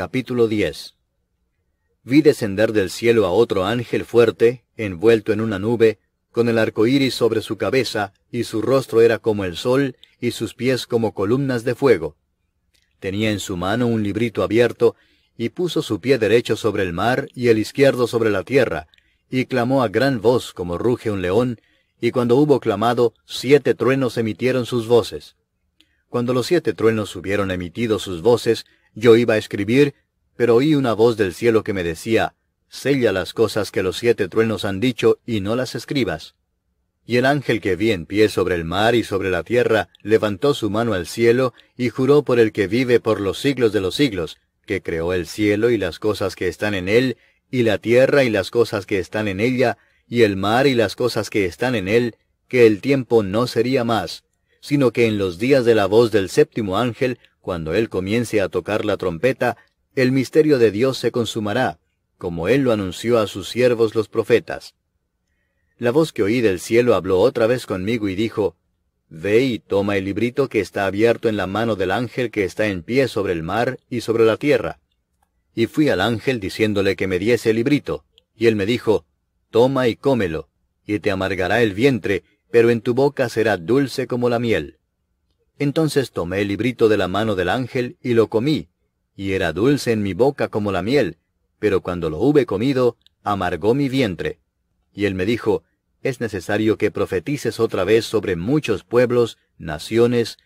Capítulo 10 Vi descender del cielo a otro ángel fuerte, envuelto en una nube, con el arco iris sobre su cabeza, y su rostro era como el sol, y sus pies como columnas de fuego. Tenía en su mano un librito abierto, y puso su pie derecho sobre el mar y el izquierdo sobre la tierra, y clamó a gran voz como ruge un león, y cuando hubo clamado, siete truenos emitieron sus voces. Cuando los siete truenos hubieron emitido sus voces, yo iba a escribir, pero oí una voz del cielo que me decía, Sella las cosas que los siete truenos han dicho y no las escribas. Y el ángel que vi en pie sobre el mar y sobre la tierra levantó su mano al cielo y juró por el que vive por los siglos de los siglos, que creó el cielo y las cosas que están en él, y la tierra y las cosas que están en ella, y el mar y las cosas que están en él, que el tiempo no sería más, sino que en los días de la voz del séptimo ángel, cuando él comience a tocar la trompeta, el misterio de Dios se consumará, como él lo anunció a sus siervos los profetas. La voz que oí del cielo habló otra vez conmigo y dijo, Ve y toma el librito que está abierto en la mano del ángel que está en pie sobre el mar y sobre la tierra. Y fui al ángel diciéndole que me diese el librito, y él me dijo, Toma y cómelo, y te amargará el vientre, pero en tu boca será dulce como la miel. Entonces tomé el librito de la mano del ángel y lo comí, y era dulce en mi boca como la miel, pero cuando lo hube comido, amargó mi vientre. Y él me dijo, Es necesario que profetices otra vez sobre muchos pueblos, naciones,